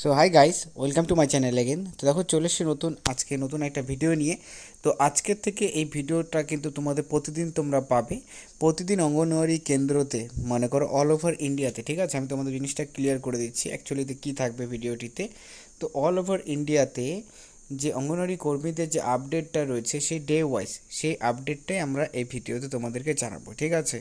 so hi guys welcome to my channel again তো দেখো চলে এসে নতুন আজকে নতুন একটা ভিডিও নিয়ে তো আজকের থেকে এই ভিডিওটা কিন্তু তোমাদের প্রতিদিন তোমরা পাবে প্রতিদিন অঙ্গনওয়াড়ি কেন্দ্রতে মনে করো অল ওভার ইন্ডিয়াতে ঠিক আছে আমি তোমাদের জিনিসটা ক্লিয়ার করে দিচ্ছি অ্যাকচুয়ালিতে কী থাকবে ভিডিওটিতে তো অল ওভার ইন্ডিয়াতে যে অঙ্গনওয়াড়ি কর্মীদের যে আপডেটটা রয়েছে সেই ডে ওয়াইজ সেই আপডেটটাই আমরা এই ভিডিওতে তোমাদেরকে জানাবো ঠিক আছে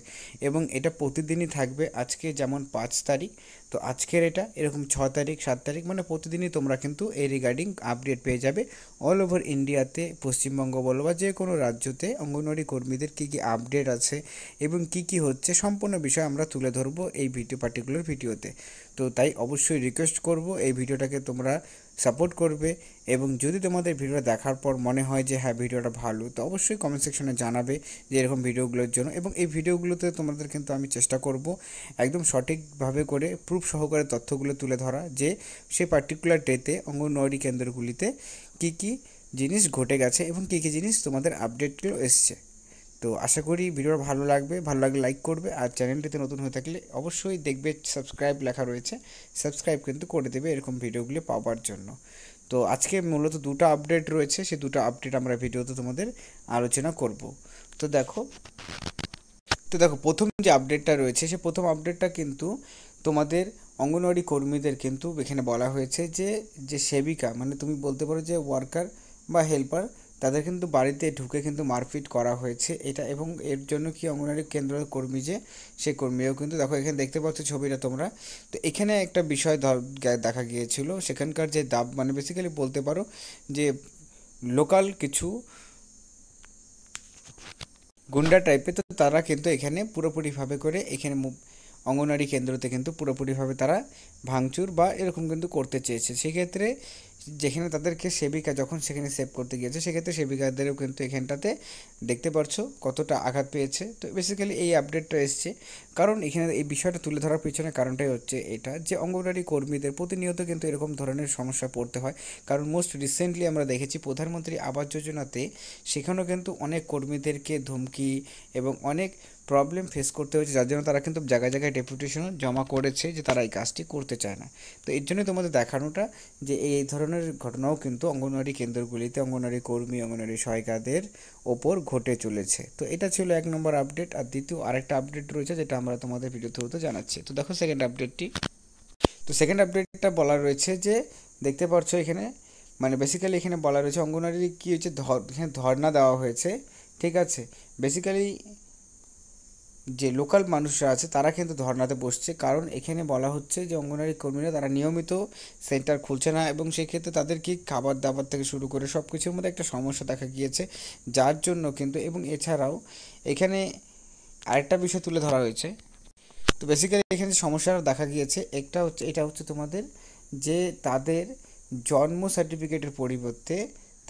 এবং এটা প্রতিদিনই থাকবে আজকে যেমন পাঁচ তারিখ তো আজকের এটা এরকম ছ তারিখ সাত তারিখ মানে প্রতিদিনই তোমরা কিন্তু এই রিগার্ডিং আপডেট পেয়ে যাবে অল ওভার ইন্ডিয়াতে পশ্চিমবঙ্গ বলো বা যে কোনো রাজ্যতে অঙ্গনওয়াড়ি কর্মীদের কী কী আপডেট আছে এবং কি কি হচ্ছে সম্পূর্ণ বিষয় আমরা তুলে ধরবো এই ভিডিও পার্টিকুলার ভিডিওতে তো তাই অবশ্যই রিকোয়েস্ট করব এই ভিডিওটাকে তোমরা সাপোর্ট করবে এবং যদি তোমাদের ভিডিওটা দেখার পর মনে হয় যে হ্যাঁ ভিডিওটা ভালো তো অবশ্যই কমেন্ট সেকশনে জানাবে যে এরকম ভিডিওগুলোর জন্য এবং এই ভিডিওগুলোতে তোমাদের কিন্তু আমি চেষ্টা করব একদম সঠিকভাবে করে প্রুফ সহকারে তথ্যগুলো তুলে ধরা যে সে পার্টিকুলার ডেতে অঙ্গনওয়াড়ি কেন্দ্রগুলিতে কি কি জিনিস ঘটে গেছে এবং কী কী জিনিস তোমাদের আপডেটগুলো এসছে তো আশা করি ভিডিওর ভালো লাগবে ভালো লাগলে লাইক করবে আর চ্যানেলটিতে নতুন হয়ে থাকলে অবশ্যই দেখবে সাবস্ক্রাইব লেখা রয়েছে সাবস্ক্রাইব কিন্তু করে দেবে এরকম ভিডিওগুলি পাওয়ার জন্য তো আজকে মূলত দুটো আপডেট রয়েছে সেই দুটো আপডেট আমরা ভিডিওতে তোমাদের আলোচনা করব তো দেখো তো দেখো প্রথম যে আপডেটটা রয়েছে সে প্রথম আপডেটটা কিন্তু তোমাদের অঙ্গনওয়াড়ি কর্মীদের কিন্তু এখানে বলা হয়েছে যে যে সেবিকা মানে তুমি বলতে পারো যে ওয়ার্কার বা হেল্পার তাদের কিন্তু বাড়িতে ঢুকে কিন্তু মারপিট করা হয়েছে এটা এবং এর জন্য কি অঙ্গনারী কেন্দ্র কর্মী যে সে কর্মীও কিন্তু দেখো এখানে দেখতে পাচ্ছ ছবিটা তোমরা তো এখানে একটা বিষয় দেখা গিয়েছিল সেখানকার যে দাব মানে বেসিক্যালি বলতে পারো যে লোকাল কিছু গুন্ডা টাইপের তো তারা কিন্তু এখানে পুরোপুরিভাবে করে এখানে অঙ্গনারী কেন্দ্রতে কিন্তু পুরোপুরিভাবে তারা ভাঙচুর বা এরকম কিন্তু করতে চেয়েছে সেক্ষেত্রে যেখানে তাদেরকে সেবিকা যখন সেখানে সেভ করতে গিয়েছে সেক্ষেত্রে সেবিকাদেরও কিন্তু এখানটাতে দেখতে পাচ্ছ কতটা আঘাত পেয়েছে তো বেসিক্যালি এই আপডেটটা এসছে কারণ এখানে এই বিষয়টা তুলে ধরার পিছনে কারণটাই হচ্ছে এটা যে অঙ্গনওয়াড়ি কর্মীদের প্রতিনিয়ত কিন্তু এরকম ধরনের সমস্যা পড়তে হয় কারণ মোস্ট রিসেন্টলি আমরা দেখেছি প্রধানমন্ত্রী আবাস যোজনাতে সেখানেও কিন্তু অনেক কর্মীদেরকে ধমকি এবং অনেক প্রবলেম ফেস করতে হয়েছে যার জন্য তারা কিন্তু জায়গায় জায়গায় ডেপুটেশনও জমা করেছে যে তারা এই কাজটি করতে চায় না তো এর জন্যই তোমাদের দেখানোটা যে এই ধরনের ঘটনাও কিন্তু অঙ্গনওয়াড়ি কেন্দ্রগুলিতে অঙ্গনওয়াড়ি কর্মী অঙ্গনওয়াড়ি সহায়িকাদের ওপর ঘটে চলেছে তো এটা ছিল এক নম্বর আপডেট আর দ্বিতীয় আরেকটা আপডেট রয়েছে যেটা আমরা তোমাদের ভিডিও থ্রুতে জানাচ্ছি তো দেখো সেকেন্ড আপডেটটি তো সেকেন্ড আপডেটটা বলা রয়েছে যে দেখতে পাচ্ছ এখানে মানে বেসিক্যালি এখানে বলা রয়েছে অঙ্গনওয়াড়ি কী হচ্ছে ধর এখানে ধর্না দেওয়া হয়েছে ঠিক আছে বেসিক্যালি যে লোকাল মানুষরা আছে তারা কিন্তু ধর্নাতে বসছে কারণ এখানে বলা হচ্ছে যে অঙ্গনারী কর্মীরা তারা নিয়মিত সেন্টার খুলছে না এবং সেক্ষেত্রে তাদেরকে খাবার দাবার থেকে শুরু করে সব কিছুর মধ্যে একটা সমস্যা দেখা গিয়েছে যার জন্য কিন্তু এবং এছাড়াও এখানে আরেকটা বিষয় তুলে ধরা হয়েছে তো বেসিক্যালি এখানে সমস্যা দেখা গিয়েছে একটা হচ্ছে এটা হচ্ছে তোমাদের যে তাদের জন্ম সার্টিফিকেটের পরিবর্তে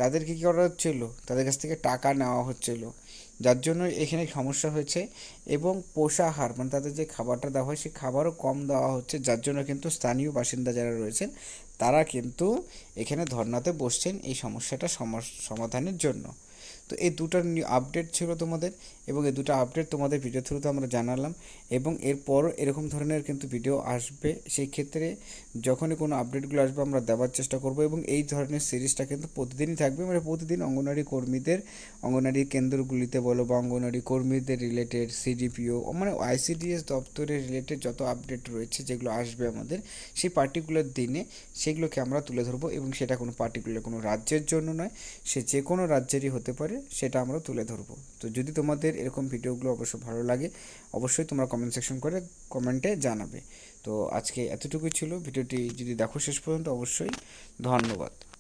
তাদেরকে কী করা হচ্ছিলো তাদের কাছ থেকে টাকা নেওয়া হচ্ছিলো যার জন্য এখানে সমস্যা হয়েছে এবং পোষাহার মানে তাদের যে খাবারটা দেওয়া হয় সেই খাবারও কম দেওয়া হচ্ছে যার জন্য কিন্তু স্থানীয় বাসিন্দা যারা রয়েছেন তারা কিন্তু এখানে ধর্নাতে বসছেন এই সমস্যাটা সমাধানের জন্য তো এই দুটা আপডেট ছিল তোমাদের এবং এই দুটো আপডেট তোমাদের ভিডিও থ্রুতে আমরা জানালাম এবং এরপরও এরকম ধরনের কিন্তু ভিডিও আসবে সেই ক্ষেত্রে যখনই কোনো আপডেটগুলো আসবে আমরা দেওয়ার চেষ্টা করব এবং এই ধরনের সিরিজটা কিন্তু প্রতিদিনই থাকবে মানে প্রতিদিন অঙ্গনওয়াড়ি কর্মীদের অঙ্গনওয়াড়ি কেন্দ্রগুলিতে বলো বা অঙ্গনওয়াড়ি কর্মীদের রিলেটেড সিডিপিও মানে আইসিডিএস দপ্তরের রিলেটেড যত আপডেট রয়েছে যেগুলো আসবে আমাদের সেই পার্টিকুলার দিনে সেগুলোকে আমরা তুলে ধরবো এবং সেটা কোনো পার্টিকুলার কোনো রাজ্যের জন্য নয় সে যে কোনো রাজ্যেরই হতে পারে সেটা আমরা তুলে ধরবো তো যদি তোমাদের এরকম ভিডিওগুলো অবশ্য ভালো লাগে অবশ্যই তোমরা কমেন্ট সেকশন করে কমেন্টে জানাবে তো আজকে এতটুকুই ছিল ভিডিওটি যদি দেখো শেষ পর্যন্ত অবশ্যই ধন্যবাদ